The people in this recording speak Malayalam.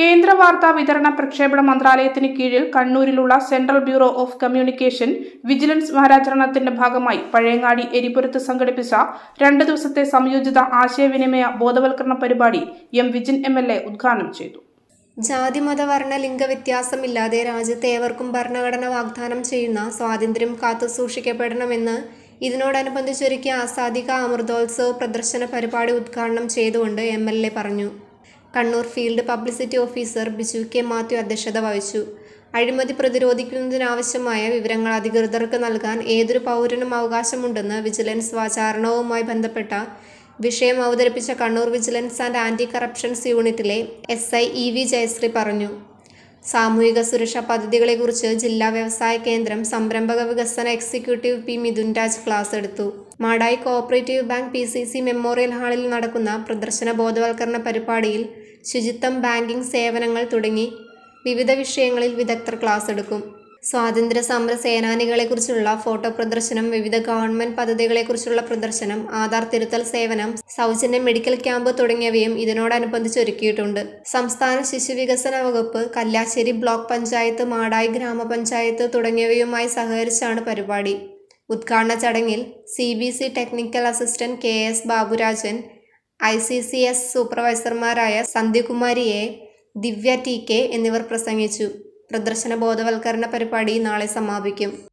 കേന്ദ്ര വാർത്താ വിതരണ പ്രക്ഷേപണ മന്ത്രാലയത്തിന് കീഴിൽ കണ്ണൂരിലുള്ള Central Bureau of Communication vigilance വാരാചരണത്തിന്റെ ഭാഗമായി പഴയങ്ങാടി എരിപുരത്ത് സംഘടിപ്പിച്ച രണ്ട് ദിവസത്തെ സംയോജിത ആശയവിനിമയ ബോധവൽക്കരണ പരിപാടി M Vijin M L A ഉദ്ഘാടനം ചെയ്തു ജാതി മത വർണ്ണ ലിംഗ വ്യത്യാസമില്ലാതെ രാജ്യത്തെ ഏവർക്കും ഭരണഘടന വാഗ്ദാനം ചെയ്യുന്ന സ്വാതന്ത്ര്യം കാത്തുസൂക്ഷിക്കപ്പെടണമെന്ന് ഇതിനോടനുബന്ധിച്ചൊരുക്കിയ ആസാദിക അമൃതോത്സവ് പ്രദർശന പരിപാടി ഉദ്ഘാടനം ചെയ്തുകൊണ്ട് എം പറഞ്ഞു Kannur field publicity officer Biju K Mathew അധ്യക്ഷത വഹിച്ചു അഴിമതി പ്രതിരോധിക്കുന്നതിനാവശ്യമായ വിവരങ്ങൾ അധികൃതർക്ക് നൽകാൻ ഏതൊരു പൗരനും അവകാശമുണ്ടെന്ന് വിജിലൻസ് വാചാരണവുമായി ബന്ധപ്പെട്ട വിഷയം അവതരിപ്പിച്ച Kannur vigilance and anti corruptions യൂണിറ്റിലെ S I E V Jayasree പറഞ്ഞു സാമൂഹിക സുരക്ഷാ പദ്ധതികളെക്കുറിച്ച് ജില്ലാ വ്യവസായ കേന്ദ്രം സംരംഭക വികസന executive P Mithun Raj class എടുത്തു Madayi cooperative bank P C C memorial ഹാളിൽ നടക്കുന്ന പ്രദർശന ബോധവൽക്കരണ പരിപാടിയിൽ ശുചിത്വം ബാങ്കിംഗ് സേവനങ്ങൾ തുടങ്ങി വിവിധ വിഷയങ്ങളിൽ വിദഗ്ധർ ക്ലാസ് എടുക്കും സ്വാതന്ത്ര്യ സമര സേനാനികളെക്കുറിച്ചുള്ള ഫോട്ടോ പ്രദർശനം വിവിധ ഗവൺമെന്റ് പദ്ധതികളെക്കുറിച്ചുള്ള പ്രദർശനം ആധാർ തിരുത്തൽ സേവനം സൗജന്യ മെഡിക്കൽ ക്യാമ്പ് തുടങ്ങിയവയും ഇതിനോടനുബന്ധിച്ച് ഒരുക്കിയിട്ടുണ്ട് സംസ്ഥാന ശിശു വികസന വകുപ്പ് കല്ലാശ്ശേരി ബ്ലോക്ക് പഞ്ചായത്ത് മാടായി ഗ്രാമപഞ്ചായത്ത് തുടങ്ങിയവയുമായി സഹകരിച്ചാണ് പരിപാടി ഉദ്ഘാടന ചടങ്ങിൽ C B C technical assistant K S Baburajan I C C S സൂപ്പർവൈസർമാരായ സന്ധ്യകുമാരിയെ ദിവ്യ ടി കെ എന്നിവർ പ്രസംഗിച്ചു പ്രദർശന ബോധവൽക്കരണ പരിപാടി നാളെ സമാപിക്കും